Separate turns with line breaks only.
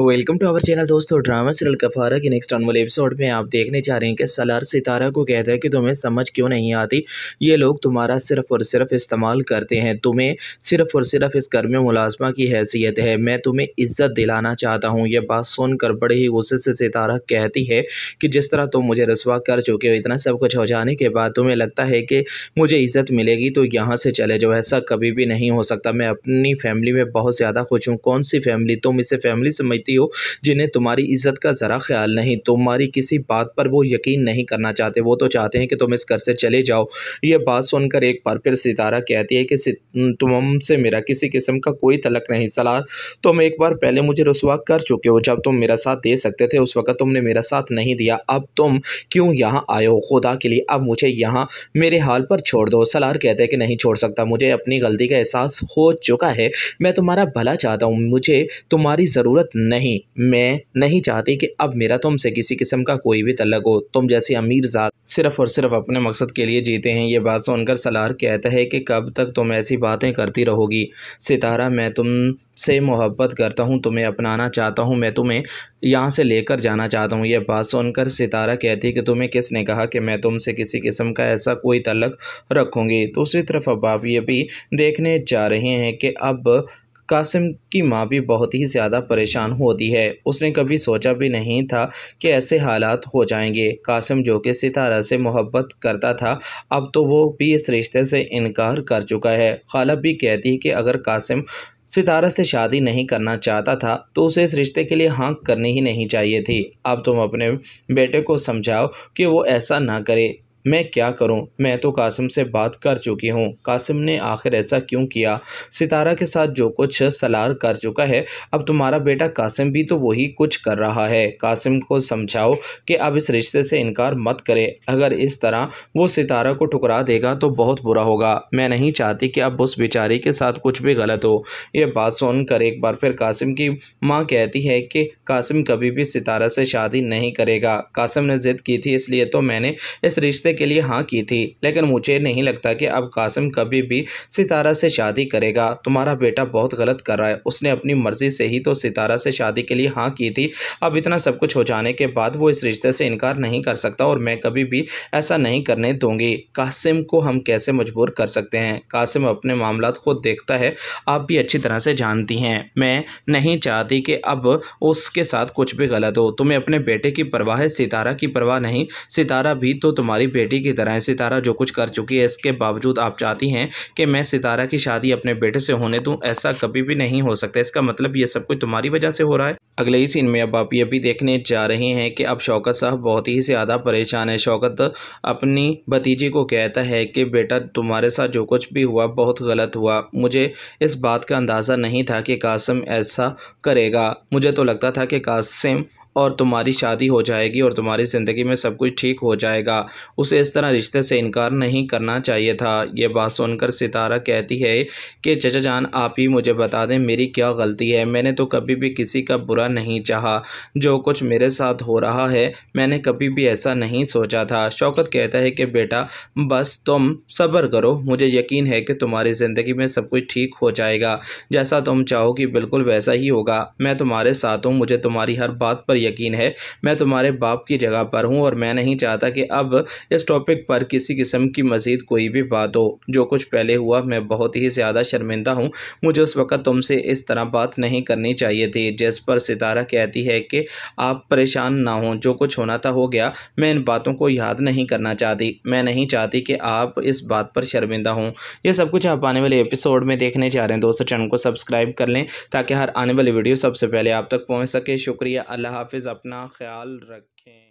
welcome to our channel दोस्तों drama serial Kaffara के next अनवल वाले एपिसोड में आप देखने जा रहे हैं कि सलार सितारा को कहता है कि तुम्हें समझ क्यों नहीं आती ये लोग तुम्हारा सिर्फ और सिर्फ इस्तेमाल करते हैं तुम्हें सिर्फ और सिर्फ इस घर में मुलाजमा की हैसियत है मैं तुम्हें इज्जत दिलाना चाहता हूँ यह बात सुनकर बड़े ही गुस्से से सितारा कहती है कि जिस तरह तुम मुझे रसवा कर चुके हो इतना सब कुछ हो जाने के बाद तुम्हें लगता है कि मुझे इज्जत मिलेगी तो यहाँ से चले जाओ ऐसा कभी भी नहीं हो सकता मैं अपनी फैमिली में बहुत ज़्यादा खुश हूँ कौन सी फैमिली तुम इसे फैमिली समझ होती हो जिन्हें तुम्हारी इज़्ज़त का ज़रा ख्याल नहीं तुम्हारी किसी बात पर वो यकीन नहीं करना चाहते वो तो चाहते हैं कि तुम इस घर से चले जाओ ये बात सुनकर एक बार फिर सितारा कहती है कि तुमसे मेरा किसी किस्म का कोई तलक नहीं सलाह तुम एक बार पहले मुझे रसवा कर चुके हो जब तुम मेरा साथ दे सकते थे उस वक़्त तुमने मेरा साथ नहीं दिया अब तुम क्यों यहाँ आए हो खुदा के लिए अब मुझे यहाँ मेरे हाल पर छोड़ दो सलार कहते हैं कि नहीं छोड़ सकता मुझे अपनी गलती का एहसास हो चुका है मैं तुम्हारा भला चाहता हूँ मुझे तुम्हारी ज़रूरत नहीं नहीं मैं नहीं चाहती कि अब मेरा तुमसे किसी किस्म का कोई भी तलक हो तुम जैसे अमीर जात सिर्फ और सिर्फ अपने मकसद के लिए जीते हैं ये बात सुनकर सलार कहता है कि कब तक तुम ऐसी बातें करती रहोगी सितारा मैं तुम से मोहब्बत करता हूँ तुम्हें अपनाना चाहता हूँ मैं तुम्हें यहाँ से लेकर जाना चाहता हूँ यह बात सुनकर सितारा कहती है कि तुम्हें किसने कहा कि मैं तुमसे किसी किस्म का ऐसा कोई तलक रखूँगी दूसरी तरफ अब आप ये भी देखने जा रहे हैं कि अब कासिम की माँ भी बहुत ही ज़्यादा परेशान होती है उसने कभी सोचा भी नहीं था कि ऐसे हालात हो जाएंगे कासिम जो कि सितारा से मोहब्बत करता था अब तो वो भी इस रिश्ते से इनकार कर चुका है खाला भी कहती है कि अगर कासिम सितारा से शादी नहीं करना चाहता था तो उसे इस रिश्ते के लिए हाँक करनी ही नहीं चाहिए थी अब तुम अपने बेटे को समझाओ कि वो ऐसा ना करे मैं क्या करूं मैं तो कासिम से बात कर चुकी हूं कासिम ने आखिर ऐसा क्यों किया सितारा के साथ जो कुछ सलार कर चुका है अब तुम्हारा बेटा कासिम भी तो वही कुछ कर रहा है कासिम को समझाओ कि अब इस रिश्ते से इनकार मत करे अगर इस तरह वो सितारा को ठुकरा देगा तो बहुत बुरा होगा मैं नहीं चाहती कि अब उस बेचारी के साथ कुछ भी गलत हो ये बात सुनकर एक बार फिर कासिम की माँ कहती है कि कासिम कभी भी सितारा से शादी नहीं करेगा कासिम ने ज़िद की थी इसलिए तो मैंने इस रिश्ते के लिए हाँ की थी लेकिन मुझे नहीं लगता कि अब कासिम कभी भी सितारा से शादी करेगा तुम्हारा बेटा बहुत गलत कर रहा है उसने अपनी मर्ज़ी से ही तो सितारा से शादी के लिए हाँ की थी अब इतना सब कुछ हो जाने के बाद वो इस रिश्ते से इनकार नहीं कर सकता और मैं कभी भी ऐसा नहीं करने दूंगी कासिम को हम कैसे मजबूर कर सकते हैं कासिम अपने मामला खुद देखता है आप भी अच्छी तरह से जानती हैं मैं नहीं चाहती कि अब उसके साथ कुछ भी गलत हो तुम्हें अपने बेटे की परवाह है सितारा की परवाह नहीं सितारा भी तो तुम्हारी बेटी बेटी की तरह सितारा जो कुछ कर चुकी है इसके बावजूद आप चाहती हैं कि मैं सितारा की शादी अपने बेटे से होने दूँ ऐसा कभी भी नहीं हो सकता इसका मतलब ये सब कुछ तुम्हारी वजह से हो रहा है अगले ही सीन में अब आप ये भी देखने जा रहे हैं कि अब शौकत साहब बहुत ही ज़्यादा परेशान है शौकत अपनी भतीजी को कहता है कि बेटा तुम्हारे साथ जो कुछ भी हुआ बहुत गलत हुआ मुझे इस बात का अंदाज़ा नहीं था कि कासिम ऐसा करेगा मुझे तो लगता था कि कासिम और तुम्हारी शादी हो जाएगी और तुम्हारी ज़िंदगी में सब कुछ ठीक हो जाएगा उसे इस तरह रिश्ते से इनकार नहीं करना चाहिए था यह बात सुनकर सितारा कहती है कि चचा जान आप ही मुझे बता दें मेरी क्या गलती है मैंने तो कभी भी किसी का बुरा नहीं चाहा जो कुछ मेरे साथ हो रहा है मैंने कभी भी ऐसा नहीं सोचा था शौकत कहता है कि बेटा बस तुम सब्र करो मुझे यकीन है कि तुम्हारी ज़िंदगी में सब कुछ ठीक हो जाएगा जैसा तुम चाहोगी बिल्कुल वैसा ही होगा मैं तुम्हारे साथ हूँ मुझे तुम्हारी हर बात पर यकीन है मैं तुम्हारे बाप की जगह पर हूँ और मैं नहीं चाहता कि अब इस टॉपिक पर किसी किस्म की मज़ीद कोई भी बात हो जो कुछ पहले हुआ मैं बहुत ही ज़्यादा शर्मिंदा हूँ मुझे उस वक़्त तुमसे इस तरह बात नहीं करनी चाहिए थी जिस पर सितारा कहती है कि आप परेशान ना हों जो कुछ होना था हो गया मैं इन बातों को याद नहीं करना चाहती मैं नहीं चाहती कि आप इस बात पर शर्मिंदा हों यह सब कुछ आप आने वाले एपिसोड में देखने जा रहे हैं दोस्तों चैनल को सब्सक्राइब कर लें ताकि हर आने वाली वीडियो सबसे पहले आप तक पहुँच सके शुक्रिया अल्लाह हाफ हाफिज़ अपना ख्याल रखें